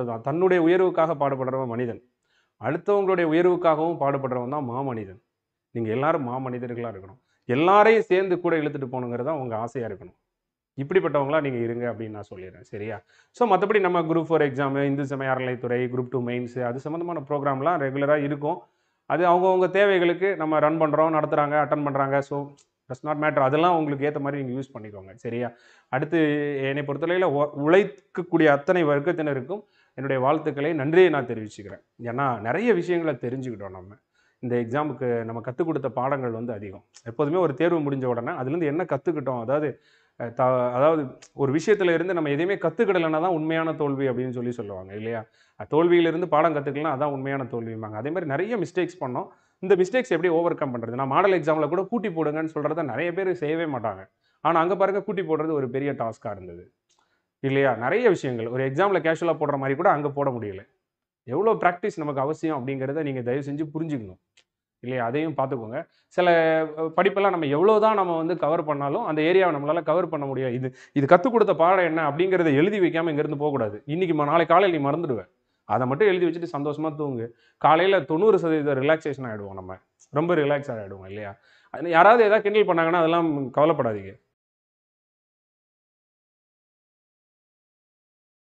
அதுதான் தன்னுடைய உயர்வுக்காக பாடுபடுறவன் மனிதன் அடுத்தவங்களுடைய உயர்வுக்காகவும் பாடுபடுறவன் தான் மாமனிதன் நீங்கள் எல்லாரும் மாமனிதர்களாக இருக்கணும் எல்லாரையும் சேர்ந்து கூட இழுத்துட்டு போகணுங்கிறது தான் உங்கள் ஆசையாக இருக்கணும் இப்படிப்பட்டவங்களா நீங்கள் இருங்க அப்படின்னு நான் சொல்லிடுறேன் சரியா ஸோ மற்றபடி நம்ம குரூப் ஃபோர் எக்ஸாம் இந்து சமய அறநிலைத்துறை குரூப் டூ மெயின்ஸு அது சம்மந்தமான ப்ரோக்ராம்லாம் ரெகுலராக இருக்கும் அது அவங்கவுங்க தேவைகளுக்கு நம்ம ரன் பண்ணுறோம் நடத்துகிறாங்க அட்டன் பண்ணுறாங்க ஸோ டஸ் நாட் மேட்ரு அதெல்லாம் உங்களுக்கு ஏற்ற மாதிரி நீங்கள் யூஸ் பண்ணிக்கோங்க சரியா அடுத்து என்னை பொறுத்தவரையில் உழைக்கக்கூடிய அத்தனை வர்க்கத்தினருக்கும் என்னுடைய வாழ்த்துக்களை நன்றியை நான் தெரிவிச்சுக்கிறேன் ஏன்னா நிறைய விஷயங்களை தெரிஞ்சுக்கிட்டோம் நம்ம இந்த எக்ஸாமுக்கு நம்ம கற்றுக் கொடுத்த பாடங்கள் வந்து அதிகம் எப்போதுமே ஒரு தேர்வு முடிஞ்ச உடனே அதுலேருந்து என்ன கற்றுக்கிட்டோம் அதாவது த அதாவது ஒரு விஷயத்துல இருந்து நம்ம எதையுமே கற்றுக்கிடலைன்னா தான் உண்மையான தோல்வி அப்படின்னு சொல்லி சொல்லுவாங்க இல்லையா தோல்வியிலிருந்து பாடம் கற்றுக்கலாம் அதான் உண்மையான தோல்விம்பாங்க அதே மாதிரி நிறைய மிஸ்டேக்ஸ் பண்ணோம் இந்த மிஸ்டேக்ஸ் எப்படி ஓவர் கம் பண்ணுறது நான் மாடல் எக்ஸாமில் கூட கூட்டி போடுங்கன்னு சொல்கிறத நிறைய பேர் செய்யவே மாட்டாங்க ஆனால் அங்கே பாருங்கள் கூட்டி போடுறது ஒரு பெரிய டாஸ்க்காக இருந்தது இல்லையா நிறைய விஷயங்கள் ஒரு எக்ஸாமில் கேஷுவலாக போடுற மாதிரி கூட அங்கே போட முடியல எவ்வளோ ப்ராக்டிஸ் நமக்கு அவசியம் அப்படிங்கிறத நீங்கள் தயவு செஞ்சு புரிஞ்சுக்கணும் இல்லையா அதையும் பார்த்துக்கோங்க சில படிப்பெல்லாம் நம்ம எவ்வளோ தான் நம்ம வந்து கவர் பண்ணாலும் அந்த ஏரியாவை நம்மளால் கவர் பண்ண முடியாது இது இது கற்றுக் கொடுத்த பாடம் என்ன அப்படிங்கிறத எழுதி வைக்காமல் இங்கேருந்து போகக்கூடாது இன்றைக்கி நாளை காலையில் நீ மறந்துடுவேன் அதை மட்டும் எழுதி வச்சுட்டு சந்தோஷமாக தூங்கு காலையில் தொண்ணூறு சதவீத ரிலாக்ஸேஷன் ஆகிடுவோம் நம்ம ரொம்ப ரிலாக்ஸாக ஆகிடுவோம் இல்லையா யாராவது எதாவது கிண்டல் பண்ணாங்கன்னா அதெல்லாம் கவலைப்படாதீங்க